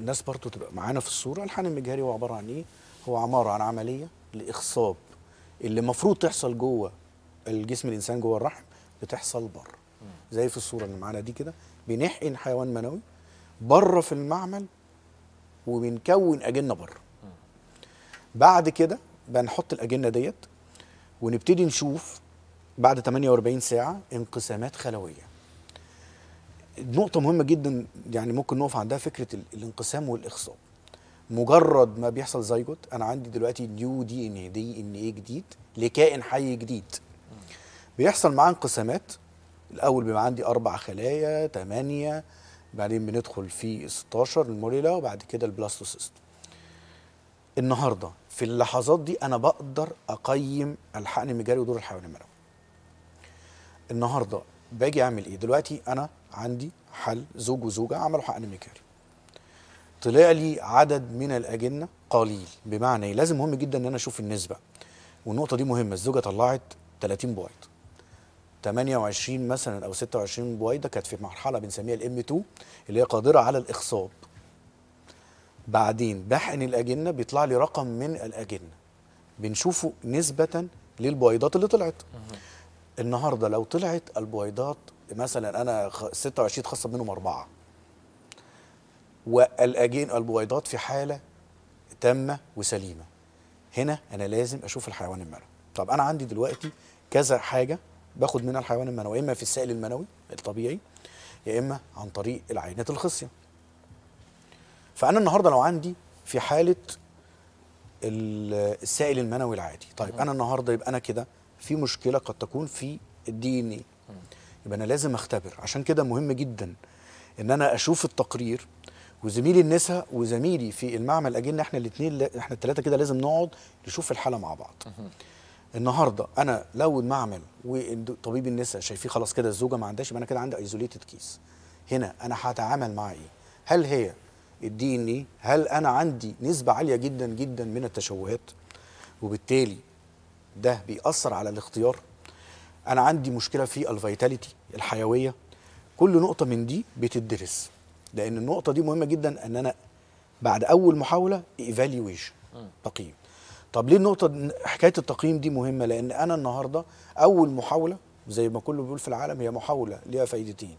الناس برضو تبقى معانا في الصوره الحان المجهري هو عباره عن ايه؟ هو عباره عن عمليه لاخصاب اللي المفروض تحصل جوه الجسم الانسان جوه الرحم بتحصل بره زي في الصوره اللي معانا دي كده بنحقن حيوان منوي بره في المعمل وبنكون اجنه بره بعد كده بنحط الاجنه ديت ونبتدي نشوف بعد 48 ساعه انقسامات خلويه نقطة مهمة جدا يعني ممكن نقف عندها فكرة الانقسام والإخصاء. مجرد ما بيحصل زيجوت أنا عندي دلوقتي نيو دي إن دي إن إيه جديد لكائن حي جديد بيحصل معاه انقسامات الأول بيبقى عندي أربع خلايا ثمانية بعدين بندخل في 16 الموريلا وبعد كده البلاستوسيست النهارده في اللحظات دي انا بقدر اقيم الحقن المجاري ودور الحيوان المنوي النهارده باجي اعمل ايه دلوقتي انا عندي حل زوج وزوجه عملوا حقن مكاري طلع لي عدد من الاجنه قليل بمعنى ايه لازم مهم جدا ان انا اشوف النسبه والنقطه دي مهمه الزوجه طلعت 30 بويض 28 مثلا او 26 بويضه كانت في مرحله بنسميها الام 2 اللي هي قادره على الاخصاب بعدين بحقن الاجنه بيطلع لي رقم من الاجنه بنشوفه نسبه للبويضات اللي طلعت النهارده لو طلعت البويضات مثلا انا 26 خصم منهم اربعه والاجين البويضات في حاله تامه وسليمه هنا انا لازم اشوف الحيوان المنوي طب انا عندي دلوقتي كذا حاجه باخد منها الحيوان المنوي اما في السائل المنوي الطبيعي يا اما عن طريق العينات الخصيه فانا النهارده لو عندي في حاله السائل المنوي العادي طيب انا النهارده يبقى انا كده في مشكله قد تكون في الدي ان ايه يبقى انا لازم اختبر عشان كده مهم جدا ان انا اشوف التقرير وزميلي النساء وزميلي في المعمل اجينا احنا الاثنين احنا الثلاثه كده لازم نقعد نشوف الحاله مع بعض النهارده انا لو المعمل وطبيب النساء شايفين خلاص كده الزوجه ما عندهاش يبقى انا كده عندي ايزوليتد كيس هنا انا هتعامل مع ايه هل هي الدي ان اي هل انا عندي نسبه عاليه جدا جدا من التشوهات وبالتالي ده بيأثر على الاختيار انا عندي مشكله في الفيتاليتي الحيويه كل نقطه من دي بتدرس لان النقطه دي مهمه جدا ان انا بعد اول محاوله ايفالويشن تقييم طب ليه النقطه حكايه التقييم دي مهمه لان انا النهارده اول محاوله زي ما كله بيقول في العالم هي محاوله ليها فايدتين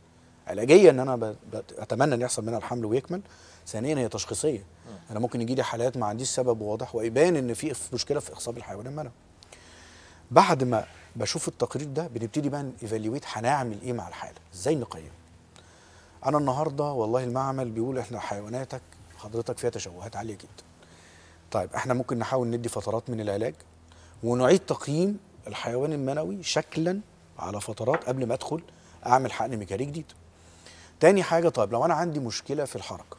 علاجيه ان انا اتمنى ان يحصل منها الحمل ويكمل ثانيا هي تشخيصيه انا ممكن يجي لي حالات ما عنديش سبب واضح ويبان ان في مشكله في اخصاب الحيوان المنوي بعد ما بشوف التقرير ده بنبتدي بقى نيفالويت هنعمل ايه مع الحاله ازاي نقيم انا النهارده والله المعمل بيقول احنا حيواناتك حضرتك فيها تشوهات عاليه جدا طيب احنا ممكن نحاول ندي فترات من العلاج ونعيد تقييم الحيوان المنوي شكلا على فترات قبل ما ادخل اعمل حقن ميكانيكي جديد تاني حاجه طيب لو انا عندي مشكله في الحركه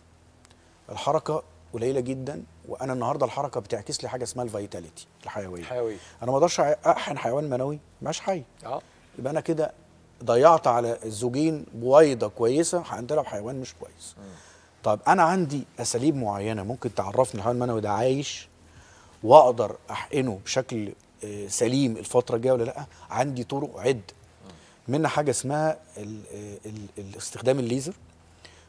الحركه قليله جدا وانا النهارده الحركه بتعكس لي حاجه اسمها الفيتاليتي الحيويه الحيويه انا ما اقدرش احن حيوان منوي مش حي اه يبقى انا كده ضيعت على الزوجين بويضه كويسه هنتلعب حيوان مش كويس طب انا عندي اساليب معينه ممكن تعرفني الحيوان المنوي ده عايش واقدر احقنه بشكل آه، سليم الفتره الجايه ولا لا عندي طرق عد منها حاجه اسمها الـ آه، الـ الـ استخدام الليزر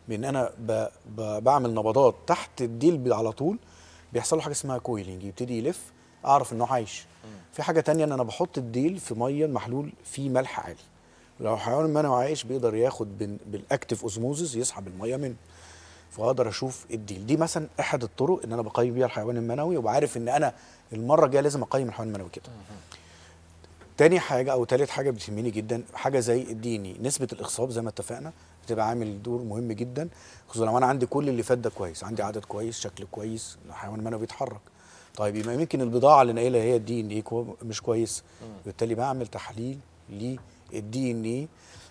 بان انا بـ بـ بعمل نبضات تحت الديل على طول بيحصل له حاجه اسمها كويلينج يبتدي يلف اعرف انه عايش في حاجه تانية ان انا بحط الديل في ميه المحلول فيه ملح عالي لو الحيوان منعه عايش بيقدر ياخد بالاكتف اوزموزس يسحب الميه منه فاقدر اشوف الديل دي مثلا احد الطرق ان انا بقيم بيها الحيوان المنوي وعارف ان انا المره الجايه لازم اقيم الحيوان المنوي كده تاني حاجه او تالت حاجه بتهمني جدا حاجه زي الديني نسبه الاخصاب زي ما اتفقنا بتبقى عامل دور مهم جدا خصوصا لو انا عندي كل اللي فات ده كويس عندي عدد كويس شكل كويس الحيوان منه بيتحرك طيب يبقى يمكن البضاعه اللي ناقلها هي الدي ان ايه مش كويس بالتالي بعمل تحليل للدي ان ايه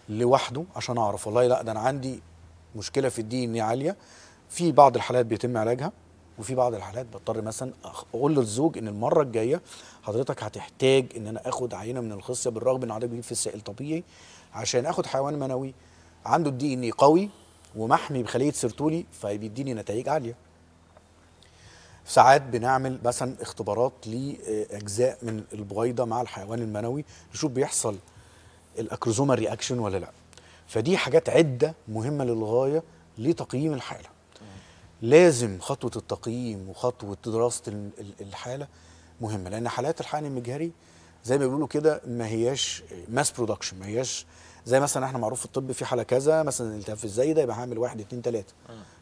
لوحده عشان اعرف والله لا ده انا عندي مشكله في الدي ان ايه عاليه في بعض الحالات بيتم علاجها وفي بعض الحالات بضطر مثلا اقول للزوج ان المره الجايه حضرتك هتحتاج ان انا اخد عينه من الخصيه بالرغم ان عدد في السائل طبيعي عشان اخد حيوان منوي عنده الدي ان اي قوي ومحمي بخليه سرتولي فبيديني نتائج عاليه ساعات بنعمل مثلا اختبارات لاجزاء من البويضه مع الحيوان المنوي نشوف بيحصل الاكروزوما رياكشن ولا لا فدي حاجات عده مهمه للغايه لتقييم الحاله لازم خطوه التقييم وخطوه دراسه الحاله مهمه لان حالات الحقن المجهري زي ما بيقولوا كده ما هياش ماس برودكشن ما هياش زي مثلا احنا معروف في الطب في حاله كذا مثلا التهاب في الزايده يبقى هعمل واحد اتنين تلاته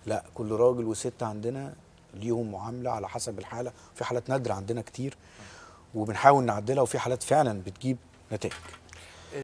لا كل راجل وست عندنا ليهم معامله على حسب الحاله في حالات نادره عندنا كتير وبنحاول نعدلها وفي حالات فعلا بتجيب نتائج